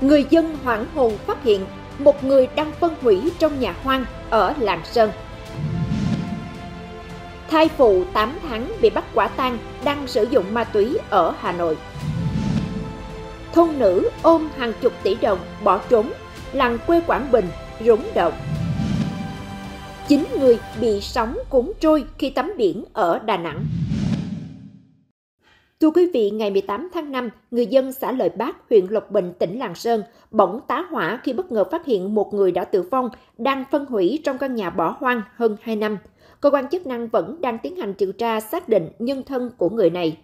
người dân hoảng hồn phát hiện một người đang phân hủy trong nhà hoang ở Lạng Sơn. Thai phụ 8 tháng bị bắt quả tang đang sử dụng ma túy ở Hà Nội. Thôn nữ ôm hàng chục tỷ đồng bỏ trốn, làng quê Quảng Bình rúng động. 9 người bị sóng cuốn trôi khi tắm biển ở Đà Nẵng. Thưa quý vị, ngày 18 tháng 5, người dân xã Lợi Bác, huyện Lộc Bình, tỉnh Lạng Sơn bỗng tá hỏa khi bất ngờ phát hiện một người đã tử vong đang phân hủy trong căn nhà bỏ hoang hơn 2 năm. Cơ quan chức năng vẫn đang tiến hành điều tra xác định nhân thân của người này.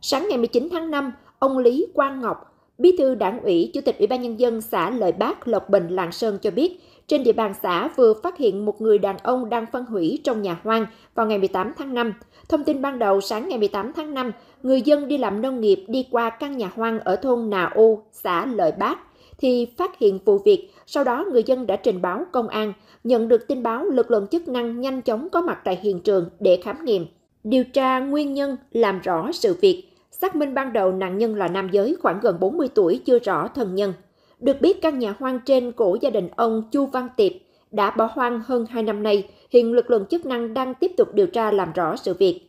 Sáng ngày 19 tháng 5, ông Lý Quang Ngọc, Bí thư Đảng ủy, Chủ tịch Ủy ban nhân dân xã Lợi Bác, Lộc Bình, Lạng Sơn cho biết, trên địa bàn xã vừa phát hiện một người đàn ông đang phân hủy trong nhà hoang vào ngày 18 tháng 5. Thông tin ban đầu sáng ngày 18 tháng 5, người dân đi làm nông nghiệp đi qua căn nhà hoang ở thôn Nà U, xã Lợi Bác thì phát hiện vụ việc, sau đó người dân đã trình báo công an. Nhận được tin báo, lực lượng chức năng nhanh chóng có mặt tại hiện trường để khám nghiệm, điều tra nguyên nhân, làm rõ sự việc. Xác minh ban đầu nạn nhân là nam giới khoảng gần 40 tuổi chưa rõ thân nhân. Được biết căn nhà hoang trên của gia đình ông Chu Văn Tiệp đã bỏ hoang hơn 2 năm nay, hiện lực lượng chức năng đang tiếp tục điều tra làm rõ sự việc.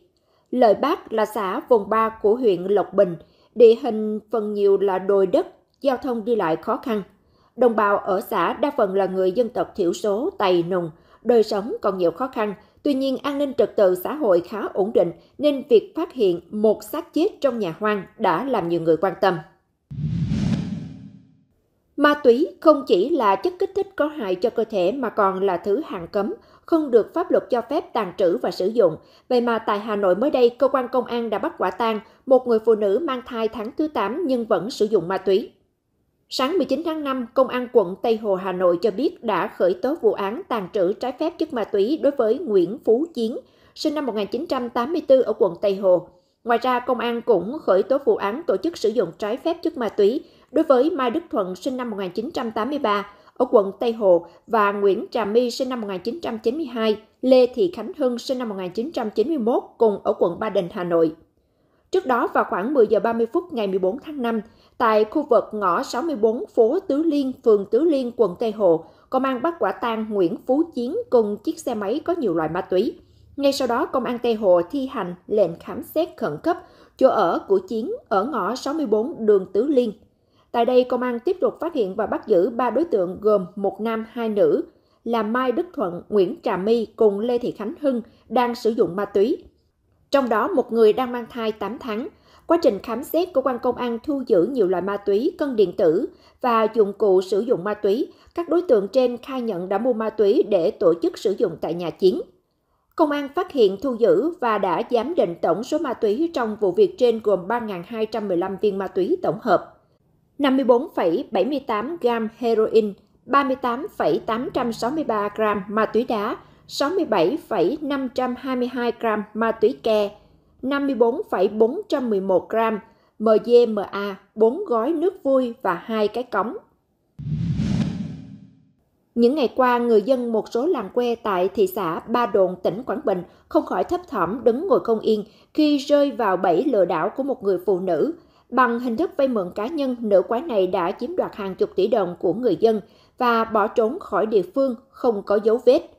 Lợi Bác là xã vùng 3 của huyện Lộc Bình, địa hình phần nhiều là đồi đất, giao thông đi lại khó khăn. Đồng bào ở xã đa phần là người dân tộc thiểu số Tày Nùng, đời sống còn nhiều khó khăn Tuy nhiên, an ninh trật tự xã hội khá ổn định nên việc phát hiện một xác chết trong nhà hoang đã làm nhiều người quan tâm. Ma túy không chỉ là chất kích thích có hại cho cơ thể mà còn là thứ hàng cấm, không được pháp luật cho phép tàn trữ và sử dụng. Vậy mà tại Hà Nội mới đây, cơ quan công an đã bắt quả tang một người phụ nữ mang thai tháng thứ 8 nhưng vẫn sử dụng ma túy. Sáng 19 tháng 5, Công an quận Tây Hồ Hà Nội cho biết đã khởi tố vụ án tàn trữ trái phép chất ma túy đối với Nguyễn Phú Chiến, sinh năm 1984 ở quận Tây Hồ. Ngoài ra, công an cũng khởi tố vụ án tổ chức sử dụng trái phép chất ma túy đối với Mai Đức Thuận sinh năm 1983 ở quận Tây Hồ và Nguyễn Trà My sinh năm 1992, Lê Thị Khánh Hưng sinh năm 1991 cùng ở quận Ba Đình, Hà Nội. Trước đó vào khoảng 10 giờ 30 phút ngày 14 tháng 5, tại khu vực ngõ 64 phố Tứ Liên, phường Tứ Liên, quận Tây Hồ, công an bắt quả tang Nguyễn Phú Chiến cùng chiếc xe máy có nhiều loại ma túy. Ngay sau đó, công an Tây Hồ thi hành lệnh khám xét khẩn cấp chỗ ở của Chiến ở ngõ 64 đường Tứ Liên. Tại đây, công an tiếp tục phát hiện và bắt giữ ba đối tượng gồm một nam, hai nữ là Mai Đức Thuận, Nguyễn Trà My cùng Lê Thị Khánh Hưng đang sử dụng ma túy. Trong đó một người đang mang thai 8 tháng. Quá trình khám xét, cơ quan công an thu giữ nhiều loại ma túy, cân điện tử và dụng cụ sử dụng ma túy. Các đối tượng trên khai nhận đã mua ma túy để tổ chức sử dụng tại nhà chiến. Công an phát hiện thu giữ và đã giám định tổng số ma túy trong vụ việc trên gồm 3.215 viên ma túy tổng hợp, 54,78 gam heroin, 38,863 gram ma túy đá 67,522 gram ma túy ke, 54,411 gram MDMA, 4 gói nước vui và hai cái cống. Những ngày qua, người dân một số làng quê tại thị xã Ba Đồn, tỉnh Quảng Bình không khỏi thấp thỏm đứng ngồi không yên khi rơi vào bẫy lừa đảo của một người phụ nữ. Bằng hình thức vay mượn cá nhân, nữ quái này đã chiếm đoạt hàng chục tỷ đồng của người dân và bỏ trốn khỏi địa phương không có dấu vết.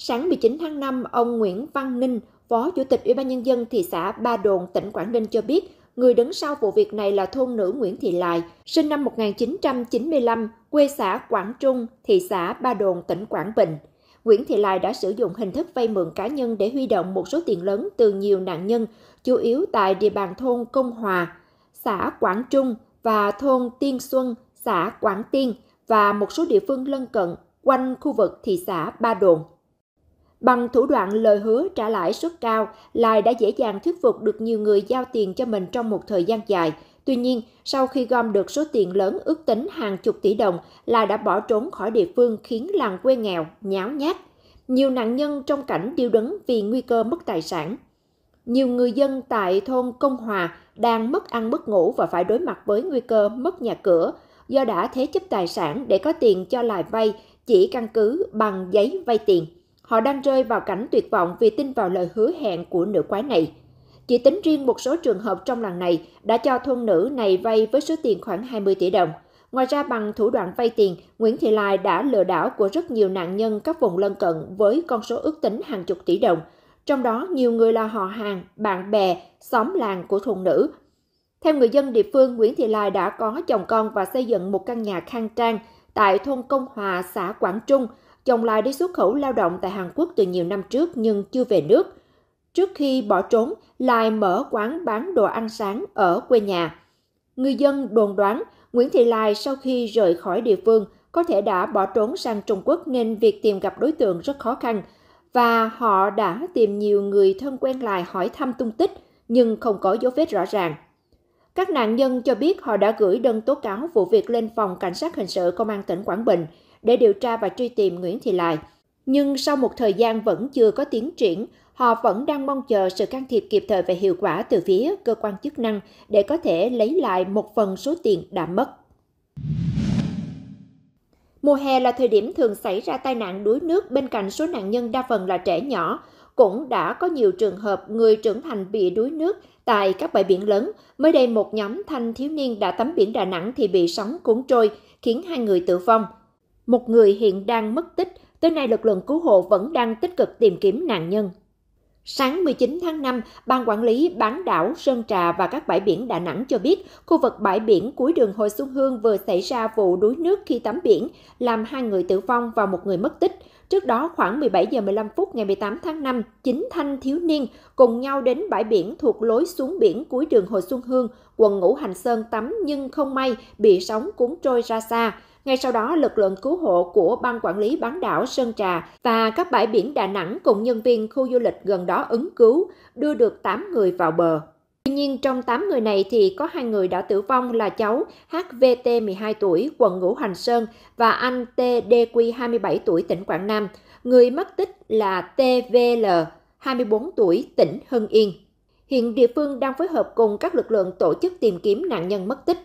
Sáng 19 tháng 5, ông Nguyễn Văn Ninh, Phó Chủ tịch Ủy ban Nhân dân thị xã Ba Đồn, tỉnh Quảng Ninh cho biết, người đứng sau vụ việc này là thôn nữ Nguyễn Thị Lại, sinh năm 1995, quê xã Quảng Trung, thị xã Ba Đồn, tỉnh Quảng Bình. Nguyễn Thị Lai đã sử dụng hình thức vay mượn cá nhân để huy động một số tiền lớn từ nhiều nạn nhân, chủ yếu tại địa bàn thôn Công Hòa, xã Quảng Trung và thôn Tiên Xuân, xã Quảng Tiên và một số địa phương lân cận quanh khu vực thị xã Ba Đồn. Bằng thủ đoạn lời hứa trả lãi suất cao, Lai đã dễ dàng thuyết phục được nhiều người giao tiền cho mình trong một thời gian dài. Tuy nhiên, sau khi gom được số tiền lớn ước tính hàng chục tỷ đồng, Lai đã bỏ trốn khỏi địa phương khiến làng quê nghèo, nháo nhác. Nhiều nạn nhân trong cảnh điêu đứng vì nguy cơ mất tài sản. Nhiều người dân tại thôn Công Hòa đang mất ăn mất ngủ và phải đối mặt với nguy cơ mất nhà cửa do đã thế chấp tài sản để có tiền cho lại vay chỉ căn cứ bằng giấy vay tiền. Họ đang rơi vào cảnh tuyệt vọng vì tin vào lời hứa hẹn của nữ quái này. Chỉ tính riêng một số trường hợp trong lần này đã cho thôn nữ này vay với số tiền khoảng 20 tỷ đồng. Ngoài ra bằng thủ đoạn vay tiền, Nguyễn Thị Lai đã lừa đảo của rất nhiều nạn nhân các vùng lân cận với con số ước tính hàng chục tỷ đồng. Trong đó, nhiều người là họ hàng, bạn bè, xóm làng của thôn nữ. Theo người dân địa phương, Nguyễn Thị Lai đã có chồng con và xây dựng một căn nhà khang trang tại thôn Công Hòa, xã Quảng Trung, chồng lai đi xuất khẩu lao động tại Hàn Quốc từ nhiều năm trước nhưng chưa về nước. Trước khi bỏ trốn, Lai mở quán bán đồ ăn sáng ở quê nhà. Người dân đồn đoán Nguyễn Thị Lai sau khi rời khỏi địa phương có thể đã bỏ trốn sang Trung Quốc nên việc tìm gặp đối tượng rất khó khăn và họ đã tìm nhiều người thân quen Lai hỏi thăm tung tích nhưng không có dấu vết rõ ràng. Các nạn nhân cho biết họ đã gửi đơn tố cáo vụ việc lên phòng cảnh sát hình sự công an tỉnh Quảng Bình để điều tra và truy tìm Nguyễn Thị Lại. Nhưng sau một thời gian vẫn chưa có tiến triển, họ vẫn đang mong chờ sự can thiệp kịp thời và hiệu quả từ phía cơ quan chức năng để có thể lấy lại một phần số tiền đã mất. Mùa hè là thời điểm thường xảy ra tai nạn đuối nước bên cạnh số nạn nhân đa phần là trẻ nhỏ cũng đã có nhiều trường hợp người trưởng thành bị đuối nước tại các bãi biển lớn. Mới đây một nhóm thanh thiếu niên đã tắm biển Đà Nẵng thì bị sóng cuốn trôi, khiến hai người tử vong. Một người hiện đang mất tích, tới nay lực lượng cứu hộ vẫn đang tích cực tìm kiếm nạn nhân. Sáng 19 tháng 5, Ban Quản lý Bán đảo Sơn Trà và các bãi biển Đà Nẵng cho biết, khu vực bãi biển cuối đường Hồ Xuân Hương vừa xảy ra vụ đuối nước khi tắm biển, làm hai người tử vong và một người mất tích. Trước đó, khoảng 17 giờ 15 phút ngày 18 tháng 5, chín thanh thiếu niên cùng nhau đến bãi biển thuộc lối xuống biển cuối đường Hồ Xuân Hương, quận Ngũ Hành Sơn tắm nhưng không may bị sóng cuốn trôi ra xa. Ngay sau đó, lực lượng cứu hộ của ban quản lý bán đảo Sơn Trà và các bãi biển Đà Nẵng cùng nhân viên khu du lịch gần đó ứng cứu, đưa được 8 người vào bờ. Tuy nhiên, trong 8 người này thì có hai người đã tử vong là cháu HVT 12 tuổi, quận Ngũ Hành Sơn và anh TDQ 27 tuổi, tỉnh Quảng Nam. Người mất tích là TVL, 24 tuổi, tỉnh Hưng Yên. Hiện địa phương đang phối hợp cùng các lực lượng tổ chức tìm kiếm nạn nhân mất tích.